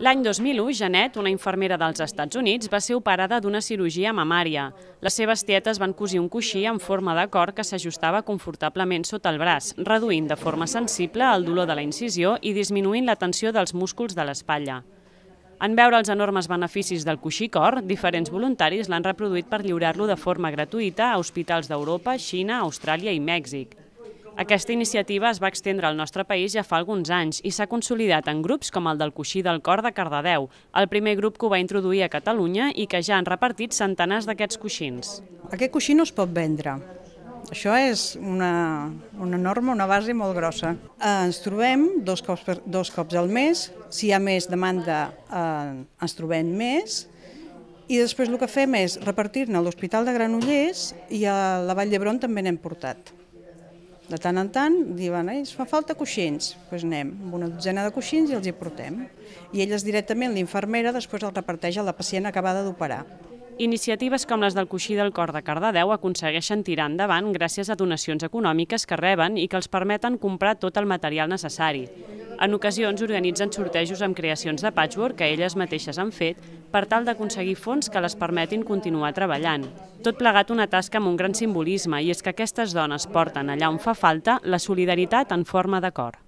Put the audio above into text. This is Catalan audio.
L'any 2001, Janet, una infermera dels Estats Units, va ser operada d'una cirurgia mamària. Les seves tietes van cosir un coixí en forma de cor que s'ajustava confortablement sota el braç, reduint de forma sensible el dolor de la incisió i disminuint la tensió dels músculs de l'espatlla. En veure els enormes beneficis del coixí cor, diferents voluntaris l'han reproduït per lliurar-lo de forma gratuïta a hospitals d'Europa, Xina, Austràlia i Mèxic. Aquesta iniciativa es va extendre al nostre país ja fa alguns anys i s'ha consolidat en grups com el del Coixí del Cor de Cardedeu, el primer grup que ho va introduir a Catalunya i que ja han repartit centenars d'aquests coixins. Aquest coixí no es pot vendre. Això és una, una norma, una base molt grossa. Eh, ens trobem dos cops, per, dos cops al mes, si hi ha més demanda eh, ens trobem més, i després el que fem és repartir-ne a l'Hospital de Granollers i a la Vall d'Hebron també n'hem portat. De tant en tant diuen, eh, fa falta coixins, doncs pues anem amb una dotzena de coixins i els hi portem. I elles directament, l'infermera, després els reparteix a la pacient acabada d'operar. Iniciatives com les del coixí del cor de Cardedeu aconsegueixen tirar endavant gràcies a donacions econòmiques que reben i que els permeten comprar tot el material necessari. En ocasions organitzen sortejos amb creacions de patchwork que elles mateixes han fet per tal d'aconseguir fons que les permetin continuar treballant. Tot plegat una tasca amb un gran simbolisme i és que aquestes dones porten allà on fa falta la solidaritat en forma de cor.